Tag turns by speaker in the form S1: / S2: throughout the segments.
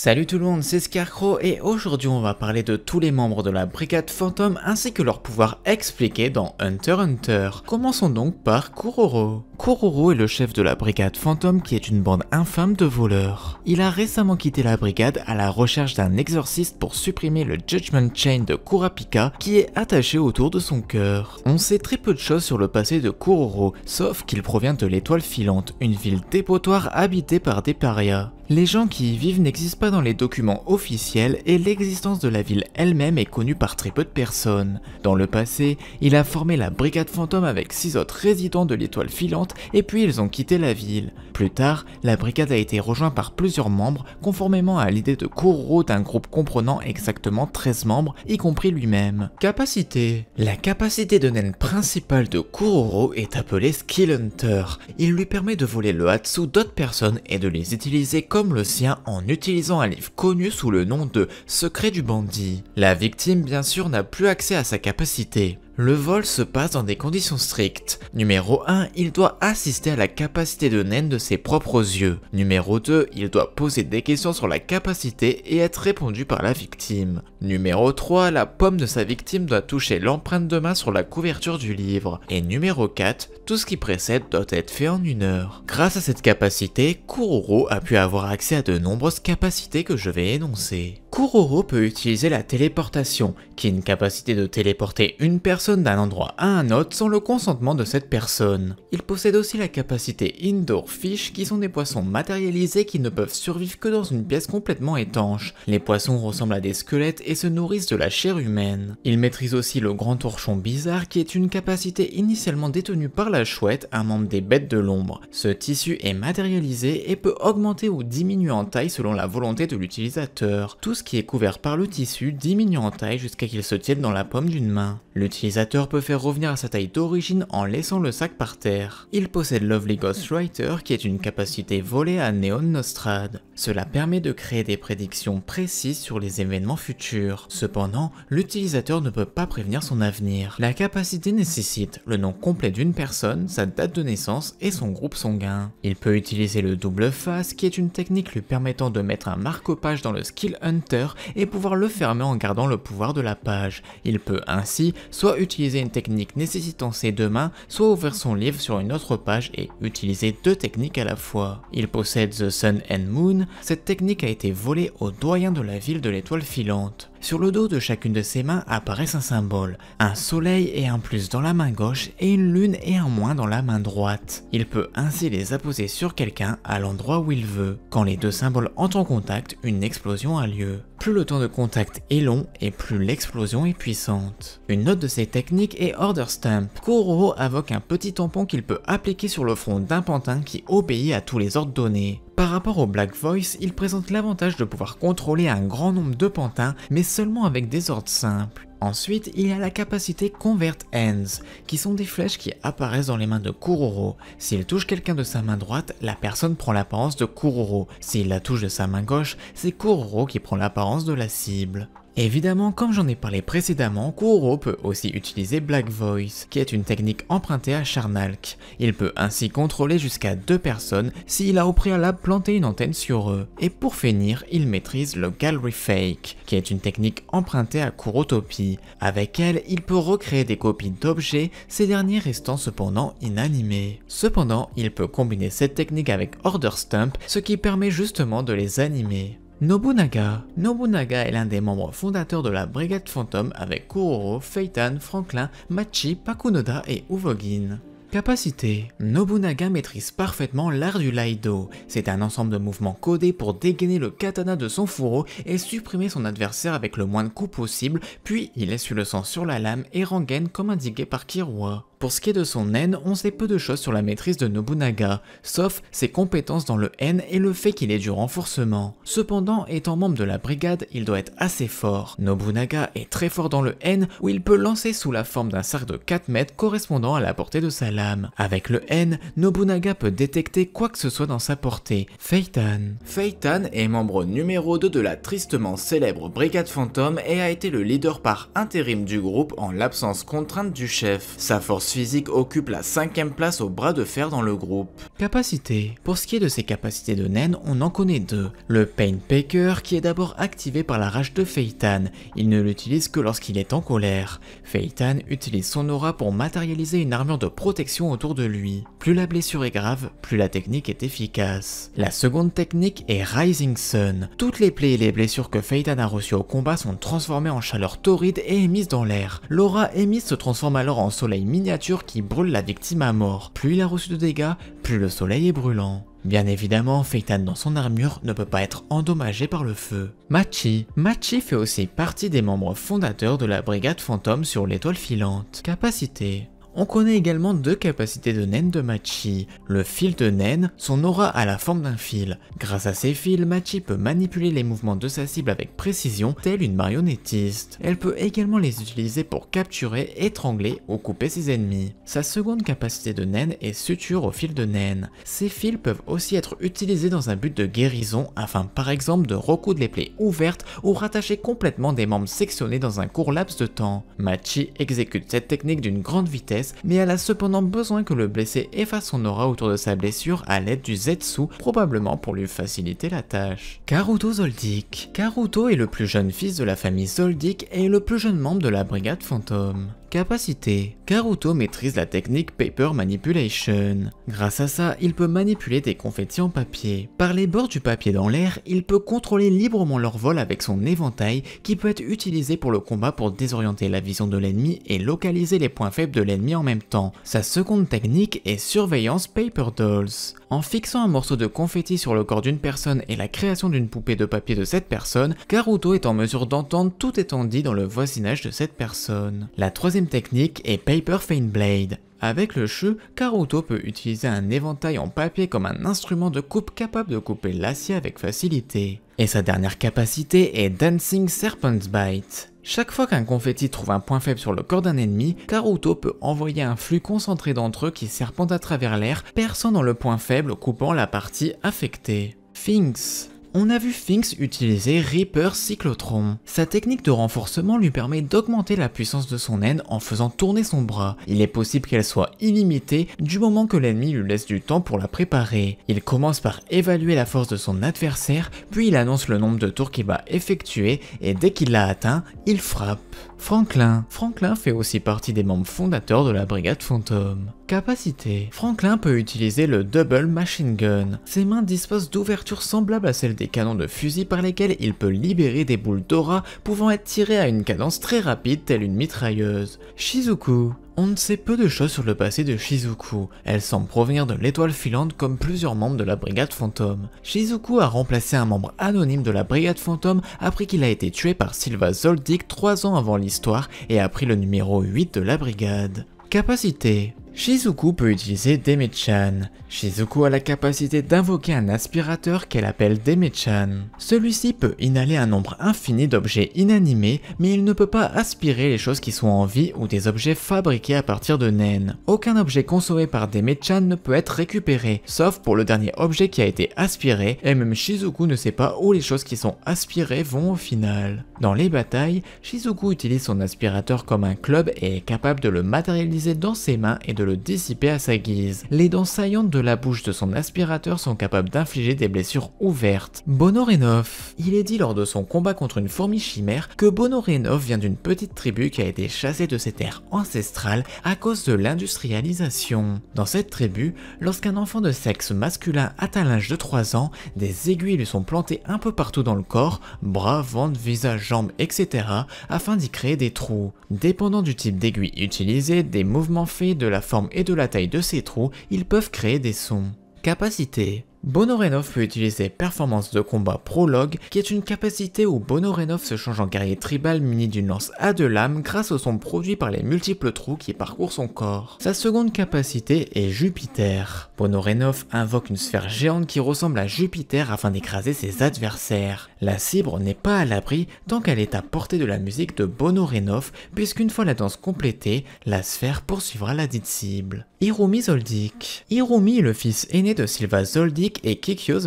S1: Salut tout le monde, c'est Scarecrow et aujourd'hui on va parler de tous les membres de la brigade fantôme ainsi que leur pouvoir expliqué dans Hunter Hunter. Commençons donc par Kuroro. Kuroro est le chef de la brigade fantôme qui est une bande infâme de voleurs. Il a récemment quitté la brigade à la recherche d'un exorciste pour supprimer le Judgment Chain de Kurapika qui est attaché autour de son cœur. On sait très peu de choses sur le passé de Kuroro, sauf qu'il provient de l'étoile filante, une ville dépotoir habitée par des parias. Les gens qui y vivent n'existent pas dans les documents officiels et l'existence de la ville elle-même est connue par très peu de personnes. Dans le passé, il a formé la Brigade Fantôme avec six autres résidents de l'étoile filante et puis ils ont quitté la ville. Plus tard, la brigade a été rejointe par plusieurs membres conformément à l'idée de Kuroro d'un groupe comprenant exactement 13 membres, y compris lui-même. Capacité La capacité de naine principale de Kuroro est appelée Skill Hunter. Il lui permet de voler le Hatsu d'autres personnes et de les utiliser comme comme le sien en utilisant un livre connu sous le nom de Secret du bandit. La victime bien sûr n'a plus accès à sa capacité. Le vol se passe dans des conditions strictes. Numéro 1, il doit assister à la capacité de naine de ses propres yeux. Numéro 2, il doit poser des questions sur la capacité et être répondu par la victime. Numéro 3, la pomme de sa victime doit toucher l'empreinte de main sur la couverture du livre. Et numéro 4, tout ce qui précède doit être fait en une heure. Grâce à cette capacité, Kuroro a pu avoir accès à de nombreuses capacités que je vais énoncer. Kuroro peut utiliser la téléportation, qui est une capacité de téléporter une personne d'un endroit à un autre sans le consentement de cette personne. Il possède aussi la capacité Indoor Fish, qui sont des poissons matérialisés qui ne peuvent survivre que dans une pièce complètement étanche. Les poissons ressemblent à des squelettes et se nourrissent de la chair humaine. Il maîtrise aussi le grand torchon bizarre, qui est une capacité initialement détenue par la chouette, un membre des bêtes de l'ombre. Ce tissu est matérialisé et peut augmenter ou diminuer en taille selon la volonté de l'utilisateur qui est couvert par le tissu diminuant en taille jusqu'à qu'il se tienne dans la paume d'une main. L'utilisateur peut faire revenir à sa taille d'origine en laissant le sac par terre. Il possède Lovely Ghostwriter qui est une capacité volée à Neon Nostrad. Cela permet de créer des prédictions précises sur les événements futurs. Cependant, l'utilisateur ne peut pas prévenir son avenir. La capacité nécessite le nom complet d'une personne, sa date de naissance et son groupe sanguin. Il peut utiliser le double face qui est une technique lui permettant de mettre un marque dans le skill hunt et pouvoir le fermer en gardant le pouvoir de la page. Il peut ainsi soit utiliser une technique nécessitant ses deux mains, soit ouvrir son livre sur une autre page et utiliser deux techniques à la fois. Il possède The Sun and Moon, cette technique a été volée au doyen de la ville de l'étoile filante. Sur le dos de chacune de ses mains apparaissent un symbole, un soleil et un plus dans la main gauche et une lune et un moins dans la main droite. Il peut ainsi les apposer sur quelqu'un à l'endroit où il veut. Quand les deux symboles entrent en contact, une explosion a lieu. Plus le temps de contact est long et plus l'explosion est puissante. Une autre de ces techniques est Order Stamp. Kuroho invoque un petit tampon qu'il peut appliquer sur le front d'un pantin qui obéit à tous les ordres donnés. Par rapport au Black Voice, il présente l'avantage de pouvoir contrôler un grand nombre de pantins, mais seulement avec des ordres simples. Ensuite, il a la capacité Convert Hands, qui sont des flèches qui apparaissent dans les mains de Kuroro. S'il touche quelqu'un de sa main droite, la personne prend l'apparence de Kuroro. S'il la touche de sa main gauche, c'est Kuroro qui prend l'apparence de la cible. Évidemment, comme j'en ai parlé précédemment, Kuro peut aussi utiliser Black Voice, qui est une technique empruntée à Charnalk. Il peut ainsi contrôler jusqu'à deux personnes s'il a au préalable planté une antenne sur eux. Et pour finir, il maîtrise le Gallery Fake, qui est une technique empruntée à Kurotopie. Avec elle, il peut recréer des copies d'objets, ces derniers restant cependant inanimés. Cependant, il peut combiner cette technique avec Order Stump, ce qui permet justement de les animer. Nobunaga. Nobunaga est l'un des membres fondateurs de la Brigade Fantôme avec Kuroro, Feitan, Franklin, Machi, Pakunoda et Uvogin. Capacité. Nobunaga maîtrise parfaitement l'art du Laido. C'est un ensemble de mouvements codés pour dégainer le katana de son fourreau et supprimer son adversaire avec le moins de coups possible, puis il essuie le sang sur la lame et rengaine comme indiqué par Kirua. Pour ce qui est de son N, on sait peu de choses sur la maîtrise de Nobunaga, sauf ses compétences dans le N et le fait qu'il est du renforcement. Cependant, étant membre de la brigade, il doit être assez fort. Nobunaga est très fort dans le N où il peut lancer sous la forme d'un cercle de 4 mètres correspondant à la portée de sa lame. Avec le N, Nobunaga peut détecter quoi que ce soit dans sa portée. Feitan. Feitan est membre numéro 2 de la tristement célèbre brigade fantôme et a été le leader par intérim du groupe en l'absence contrainte du chef. Sa force physique occupe la cinquième place au bras de fer dans le groupe. Capacité. Pour ce qui est de ses capacités de naine, on en connaît deux. Le Pain Painpaker qui est d'abord activé par la rage de Feitan, il ne l'utilise que lorsqu'il est en colère. Feitan utilise son aura pour matérialiser une armure de protection autour de lui. Plus la blessure est grave, plus la technique est efficace. La seconde technique est Rising Sun. Toutes les plaies et les blessures que Feitan a reçues au combat sont transformées en chaleur torride et émises dans l'air. L'aura émise se transforme alors en soleil miniature qui brûle la victime à mort. Plus il a reçu de dégâts, plus le soleil est brûlant. Bien évidemment, Feitan dans son armure ne peut pas être endommagé par le feu. Machi. Machi fait aussi partie des membres fondateurs de la brigade fantôme sur l'étoile filante. Capacité. On connaît également deux capacités de naine de Machi, le fil de naine, son aura à la forme d'un fil. Grâce à ces fils, Machi peut manipuler les mouvements de sa cible avec précision, telle une marionnettiste. Elle peut également les utiliser pour capturer, étrangler ou couper ses ennemis. Sa seconde capacité de naine est suture au fil de naine. Ces fils peuvent aussi être utilisés dans un but de guérison afin par exemple de recoudre les plaies ouvertes ou rattacher complètement des membres sectionnés dans un court laps de temps. Machi exécute cette technique d'une grande vitesse mais elle a cependant besoin que le blessé efface son aura autour de sa blessure à l'aide du Zetsu, probablement pour lui faciliter la tâche. Karuto Zoldik. Karuto est le plus jeune fils de la famille Zoldik et le plus jeune membre de la brigade fantôme. Capacité. Karuto maîtrise la technique Paper Manipulation. Grâce à ça, il peut manipuler des confettis en papier. Par les bords du papier dans l'air, il peut contrôler librement leur vol avec son éventail qui peut être utilisé pour le combat pour désorienter la vision de l'ennemi et localiser les points faibles de l'ennemi en même temps. Sa seconde technique est Surveillance Paper Dolls. En fixant un morceau de confetti sur le corps d'une personne et la création d'une poupée de papier de cette personne, Karuto est en mesure d'entendre tout étant dit dans le voisinage de cette personne. La troisième technique est Paper Feint Blade. Avec le chu Karuto peut utiliser un éventail en papier comme un instrument de coupe capable de couper l'acier avec facilité. Et sa dernière capacité est Dancing Serpent's Bite. Chaque fois qu'un confetti trouve un point faible sur le corps d'un ennemi, Karuto peut envoyer un flux concentré d'entre eux qui serpente à travers l'air, perçant dans le point faible coupant la partie affectée. Finks on a vu Finks utiliser Reaper Cyclotron. Sa technique de renforcement lui permet d'augmenter la puissance de son haine en faisant tourner son bras. Il est possible qu'elle soit illimitée du moment que l'ennemi lui laisse du temps pour la préparer. Il commence par évaluer la force de son adversaire, puis il annonce le nombre de tours qu'il va effectuer et dès qu'il l'a atteint, il frappe. Franklin. Franklin fait aussi partie des membres fondateurs de la Brigade Fantôme. Capacité. Franklin peut utiliser le Double Machine Gun. Ses mains disposent d'ouvertures semblables à celles des canons de fusil par lesquels il peut libérer des boules d'aura pouvant être tirées à une cadence très rapide telle une mitrailleuse. Shizuku. On ne sait peu de choses sur le passé de Shizuku. Elle semble provenir de l'étoile filante comme plusieurs membres de la brigade fantôme. Shizuku a remplacé un membre anonyme de la brigade fantôme après qu'il a été tué par Silva Zoldyck trois ans avant l'histoire et a pris le numéro 8 de la brigade. Capacité. Shizuku peut utiliser Demi-chan. Shizuku a la capacité d'invoquer un aspirateur qu'elle appelle Demi-chan. Celui-ci peut inhaler un nombre infini d'objets inanimés, mais il ne peut pas aspirer les choses qui sont en vie ou des objets fabriqués à partir de naines. Aucun objet consommé par Demi-chan ne peut être récupéré, sauf pour le dernier objet qui a été aspiré, et même Shizuku ne sait pas où les choses qui sont aspirées vont au final. Dans les batailles, Shizuku utilise son aspirateur comme un club et est capable de le matérialiser dans ses mains et de le dissiper à sa guise. Les dents saillantes de la bouche de son aspirateur sont capables d'infliger des blessures ouvertes. Bonorénof il est dit lors de son combat contre une fourmi chimère que Bonorenov vient d'une petite tribu qui a été chassée de ses terres ancestrales à cause de l'industrialisation. Dans cette tribu, lorsqu'un enfant de sexe masculin atteint l'âge de 3 ans, des aiguilles lui sont plantées un peu partout dans le corps, bras, ventre, visage, jambes, etc. afin d'y créer des trous. Dépendant du type d'aiguille utilisée, des mouvements faits, de la forme et de la taille de ces trous, ils peuvent créer des sons. Capacité Bonorenov peut utiliser Performance de combat Prologue, qui est une capacité où Bonorenov se change en guerrier tribal muni d'une lance à deux lames grâce au son produit par les multiples trous qui parcourent son corps. Sa seconde capacité est Jupiter. Bonorenov invoque une sphère géante qui ressemble à Jupiter afin d'écraser ses adversaires. La cible n'est pas à l'abri tant qu'elle est à portée de la musique de Bonorenov, puisqu'une fois la danse complétée, la sphère poursuivra la dite cible. Hirumi Zoldyck Hirumi le fils aîné de Silva zoldik et Kikyo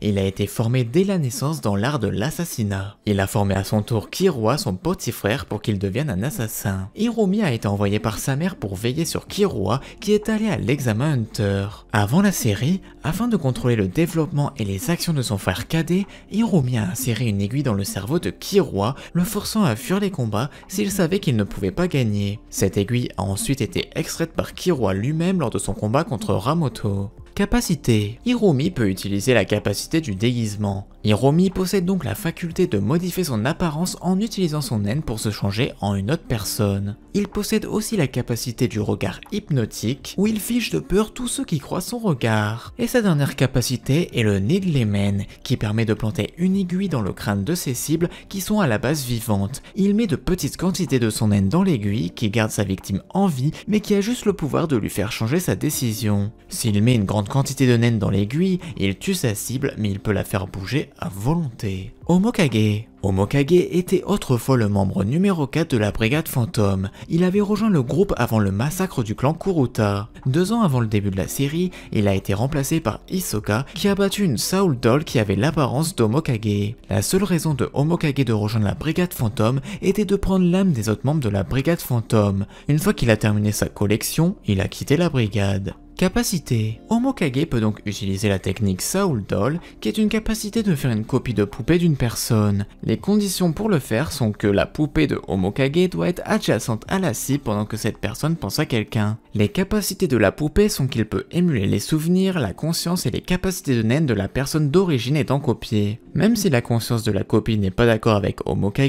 S1: Il a été formé dès la naissance dans l'art de l'assassinat. Il a formé à son tour Kirua, son petit frère, pour qu'il devienne un assassin. Hiromi a été envoyé par sa mère pour veiller sur Kirua qui est allé à l'examen Hunter. Avant la série, afin de contrôler le développement et les actions de son frère cadet, Hiromi a inséré une aiguille dans le cerveau de Kirua le forçant à fuir les combats s'il savait qu'il ne pouvait pas gagner. Cette aiguille a ensuite été extraite par Kirua lui-même lors de son combat contre Ramoto. Capacité. Hiromi peut utiliser la capacité du déguisement. Hiromi possède donc la faculté de modifier son apparence en utilisant son naine pour se changer en une autre personne. Il possède aussi la capacité du regard hypnotique, où il fiche de peur tous ceux qui croient son regard. Et sa dernière capacité est le nez de qui permet de planter une aiguille dans le crâne de ses cibles qui sont à la base vivantes. Il met de petites quantités de son naine dans l'aiguille, qui garde sa victime en vie, mais qui a juste le pouvoir de lui faire changer sa décision. S'il met une grande quantité de naine dans l'aiguille, il tue sa cible, mais il peut la faire bouger à volonté. Omokage. Omokage était autrefois le membre numéro 4 de la brigade fantôme. Il avait rejoint le groupe avant le massacre du clan Kuruta. Deux ans avant le début de la série, il a été remplacé par Hisoka qui a battu une Saul Doll qui avait l'apparence d'Omokage. La seule raison de Omokage de rejoindre la brigade fantôme était de prendre l'âme des autres membres de la brigade fantôme. Une fois qu'il a terminé sa collection, il a quitté la brigade. Capacité. Omokage peut donc utiliser la technique Soul Doll, qui est une capacité de faire une copie de poupée d'une personne. Les conditions pour le faire sont que la poupée de Omokage doit être adjacente à la scie pendant que cette personne pense à quelqu'un. Les capacités de la poupée sont qu'il peut émuler les souvenirs, la conscience et les capacités de naine de la personne d'origine étant copiée. Même si la conscience de la copie n'est pas d'accord avec Omokage,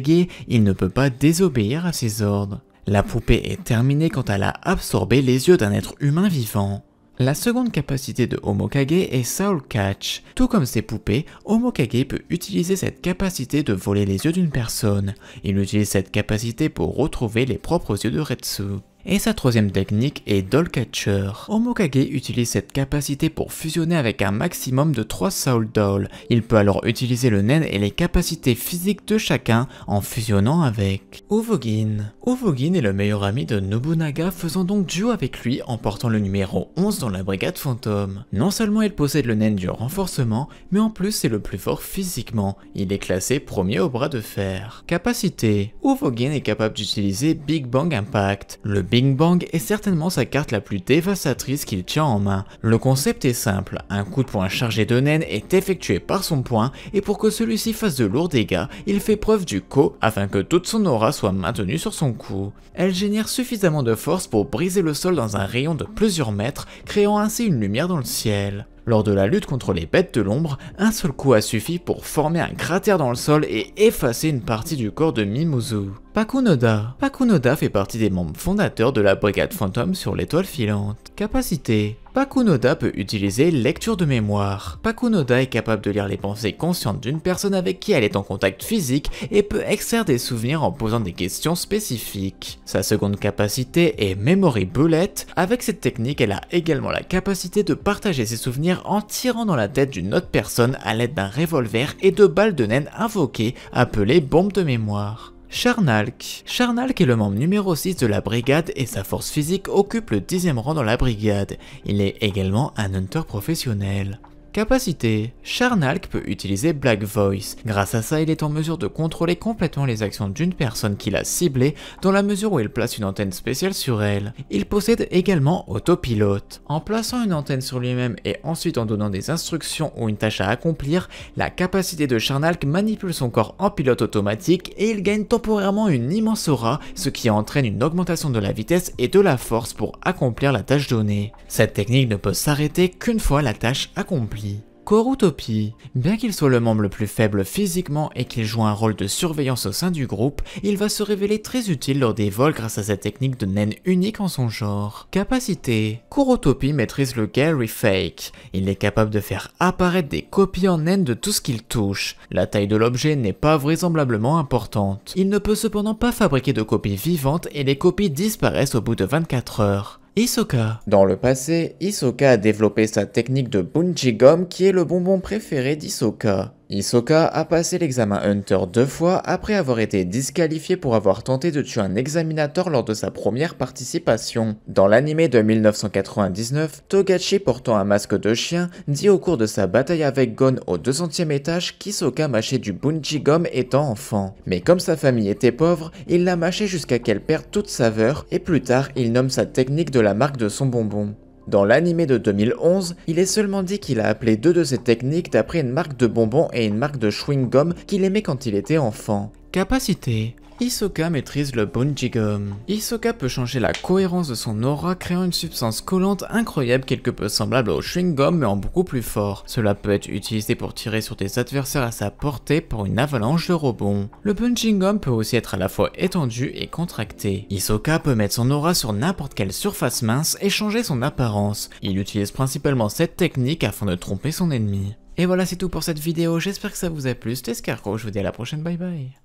S1: il ne peut pas désobéir à ses ordres. La poupée est terminée quand elle a absorbé les yeux d'un être humain vivant. La seconde capacité de Homokage est Soul Catch. Tout comme ses poupées, Homokage peut utiliser cette capacité de voler les yeux d'une personne. Il utilise cette capacité pour retrouver les propres yeux de Retsu. Et sa troisième technique est Doll Catcher. Omokage utilise cette capacité pour fusionner avec un maximum de 3 Soul Doll. Il peut alors utiliser le nen et les capacités physiques de chacun en fusionnant avec Uvogin. Uvogin est le meilleur ami de Nobunaga faisant donc duo avec lui en portant le numéro 11 dans la brigade fantôme. Non seulement il possède le nen du renforcement, mais en plus c'est le plus fort physiquement. Il est classé premier au bras de fer. Capacité Uvogin est capable d'utiliser Big Bang Impact. Le Bing Bang est certainement sa carte la plus dévastatrice qu'il tient en main. Le concept est simple, un coup de poing chargé de naine est effectué par son poing et pour que celui-ci fasse de lourds dégâts, il fait preuve du ko afin que toute son aura soit maintenue sur son cou. Elle génère suffisamment de force pour briser le sol dans un rayon de plusieurs mètres, créant ainsi une lumière dans le ciel. Lors de la lutte contre les bêtes de l'ombre, un seul coup a suffi pour former un cratère dans le sol et effacer une partie du corps de Mimozu. Pakunoda. Pakunoda fait partie des membres fondateurs de la brigade fantôme sur l'étoile filante. Capacité Pakunoda peut utiliser lecture de mémoire. Pakunoda est capable de lire les pensées conscientes d'une personne avec qui elle est en contact physique et peut extraire des souvenirs en posant des questions spécifiques. Sa seconde capacité est Memory Bullet. Avec cette technique, elle a également la capacité de partager ses souvenirs en tirant dans la tête d'une autre personne à l'aide d'un revolver et de balles de naine invoquées appelées bombes de mémoire. Charnalk. Charnalk est le membre numéro 6 de la brigade et sa force physique occupe le dixième rang dans la brigade. Il est également un hunter professionnel capacité, Charnalk peut utiliser Black Voice. Grâce à ça, il est en mesure de contrôler complètement les actions d'une personne qu'il a ciblée dans la mesure où il place une antenne spéciale sur elle. Il possède également Autopilote. En plaçant une antenne sur lui-même et ensuite en donnant des instructions ou une tâche à accomplir, la capacité de Charnalk manipule son corps en pilote automatique et il gagne temporairement une immense aura, ce qui entraîne une augmentation de la vitesse et de la force pour accomplir la tâche donnée. Cette technique ne peut s'arrêter qu'une fois la tâche accomplie. Korutopi, Bien qu'il soit le membre le plus faible physiquement et qu'il joue un rôle de surveillance au sein du groupe, il va se révéler très utile lors des vols grâce à sa technique de naine unique en son genre. Capacité Korutopi maîtrise le Gary Fake. Il est capable de faire apparaître des copies en naine de tout ce qu'il touche. La taille de l'objet n'est pas vraisemblablement importante. Il ne peut cependant pas fabriquer de copies vivantes et les copies disparaissent au bout de 24 heures. Isoka Dans le passé, Isoka a développé sa technique de gum qui est le bonbon préféré d'Isoka. Isoka a passé l'examen Hunter deux fois après avoir été disqualifié pour avoir tenté de tuer un examinateur lors de sa première participation. Dans l'animé de 1999, Togachi portant un masque de chien dit au cours de sa bataille avec Gon au 200e étage qu'Isoka mâchait du Bunji gum étant enfant. Mais comme sa famille était pauvre, il l'a mâché jusqu'à qu'elle perde toute saveur et plus tard il nomme sa technique de la marque de son bonbon. Dans l'animé de 2011, il est seulement dit qu'il a appelé deux de ses techniques d'après une marque de bonbons et une marque de chewing-gum qu'il aimait quand il était enfant. Capacité Hisoka maîtrise le gum. Hisoka peut changer la cohérence de son aura créant une substance collante incroyable quelque peu semblable au chewing-gum mais en beaucoup plus fort. Cela peut être utilisé pour tirer sur des adversaires à sa portée pour une avalanche de rebonds. Le gum peut aussi être à la fois étendu et contracté. Hisoka peut mettre son aura sur n'importe quelle surface mince et changer son apparence. Il utilise principalement cette technique afin de tromper son ennemi. Et voilà c'est tout pour cette vidéo, j'espère que ça vous a plu, c'était Scarco, je vous dis à la prochaine, bye bye